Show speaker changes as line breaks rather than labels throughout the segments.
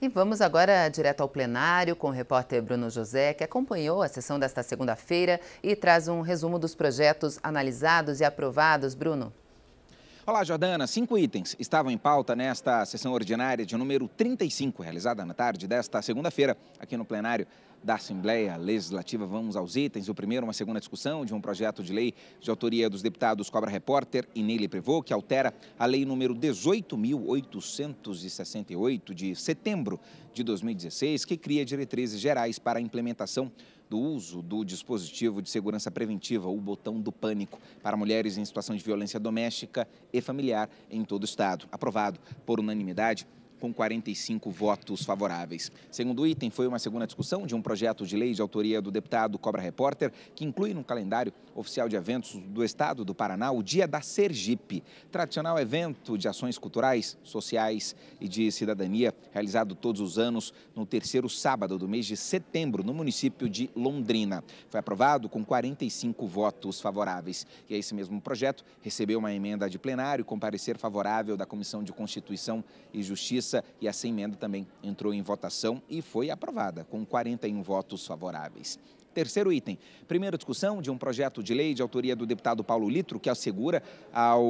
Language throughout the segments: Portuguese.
E vamos agora direto ao plenário com o repórter Bruno José, que acompanhou a sessão desta segunda-feira e traz um resumo dos projetos analisados e aprovados. Bruno. Olá, Jordana. Cinco itens estavam em pauta nesta sessão ordinária de número 35, realizada na tarde desta segunda-feira, aqui no plenário da Assembleia Legislativa. Vamos aos itens. O primeiro, uma segunda discussão de um projeto de lei de autoria dos deputados Cobra Repórter e Nele Prevô, que altera a lei número 18.868 de setembro de 2016, que cria diretrizes gerais para a implementação do uso do dispositivo de segurança preventiva, o botão do pânico, para mulheres em situação de violência doméstica e familiar em todo o estado. Aprovado por unanimidade com 45 votos favoráveis. Segundo item, foi uma segunda discussão de um projeto de lei de autoria do deputado Cobra Repórter, que inclui no calendário oficial de eventos do Estado do Paraná o Dia da Sergipe, tradicional evento de ações culturais, sociais e de cidadania, realizado todos os anos no terceiro sábado do mês de setembro, no município de Londrina. Foi aprovado com 45 votos favoráveis. E é esse mesmo projeto recebeu uma emenda de plenário com parecer favorável da Comissão de Constituição e Justiça Justiça e essa emenda também entrou em votação e foi aprovada com 41 votos favoráveis. Terceiro item, primeira discussão de um projeto de lei de autoria do deputado Paulo Litro que assegura ao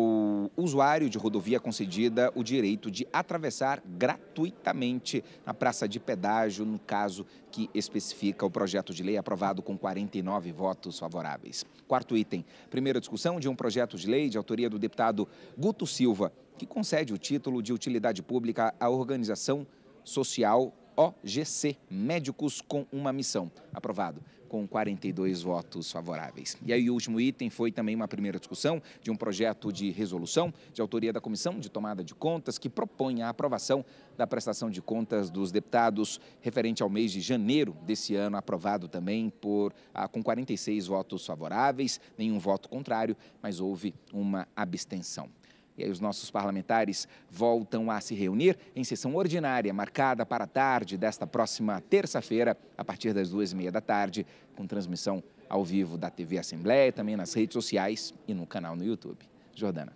usuário de rodovia concedida o direito de atravessar gratuitamente na praça de pedágio, no caso que especifica o projeto de lei aprovado com 49 votos favoráveis. Quarto item, primeira discussão de um projeto de lei de autoria do deputado Guto Silva que concede o título de utilidade pública à organização social OGC, Médicos com uma Missão. Aprovado com 42 votos favoráveis. E aí o último item foi também uma primeira discussão de um projeto de resolução de autoria da Comissão de Tomada de Contas que propõe a aprovação da prestação de contas dos deputados referente ao mês de janeiro desse ano, aprovado também por ah, com 46 votos favoráveis, nenhum voto contrário, mas houve uma abstenção. E aí os nossos parlamentares voltam a se reunir em sessão ordinária, marcada para a tarde desta próxima terça-feira, a partir das duas e meia da tarde, com transmissão ao vivo da TV Assembleia, também nas redes sociais e no canal no YouTube. Jordana.